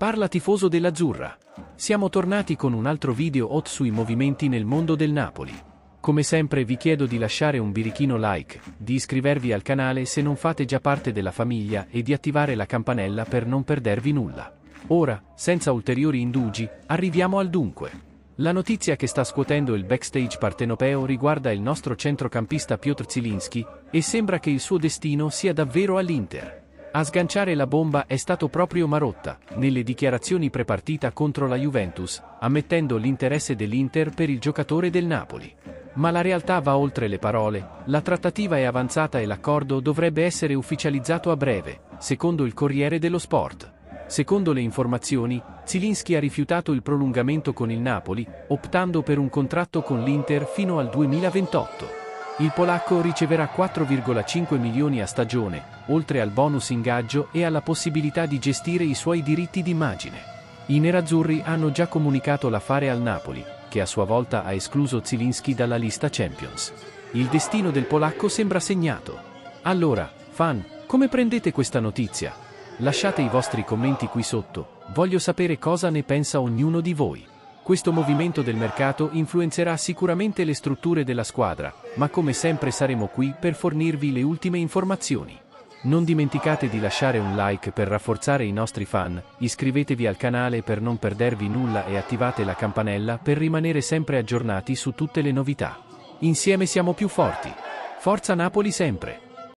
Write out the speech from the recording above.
Parla tifoso dell'Azzurra. Siamo tornati con un altro video hot sui movimenti nel mondo del Napoli. Come sempre vi chiedo di lasciare un birichino like, di iscrivervi al canale se non fate già parte della famiglia e di attivare la campanella per non perdervi nulla. Ora, senza ulteriori indugi, arriviamo al dunque. La notizia che sta scuotendo il backstage partenopeo riguarda il nostro centrocampista Piotr Zilinski, e sembra che il suo destino sia davvero all'Inter. A sganciare la bomba è stato proprio Marotta, nelle dichiarazioni prepartita contro la Juventus, ammettendo l'interesse dell'Inter per il giocatore del Napoli. Ma la realtà va oltre le parole, la trattativa è avanzata e l'accordo dovrebbe essere ufficializzato a breve, secondo il Corriere dello Sport. Secondo le informazioni, Zilinski ha rifiutato il prolungamento con il Napoli, optando per un contratto con l'Inter fino al 2028. Il polacco riceverà 4,5 milioni a stagione, oltre al bonus ingaggio e alla possibilità di gestire i suoi diritti d'immagine. I nerazzurri hanno già comunicato l'affare al Napoli, che a sua volta ha escluso Zilinski dalla lista Champions. Il destino del polacco sembra segnato. Allora, fan, come prendete questa notizia? Lasciate i vostri commenti qui sotto, voglio sapere cosa ne pensa ognuno di voi. Questo movimento del mercato influenzerà sicuramente le strutture della squadra, ma come sempre saremo qui per fornirvi le ultime informazioni. Non dimenticate di lasciare un like per rafforzare i nostri fan, iscrivetevi al canale per non perdervi nulla e attivate la campanella per rimanere sempre aggiornati su tutte le novità. Insieme siamo più forti. Forza Napoli sempre!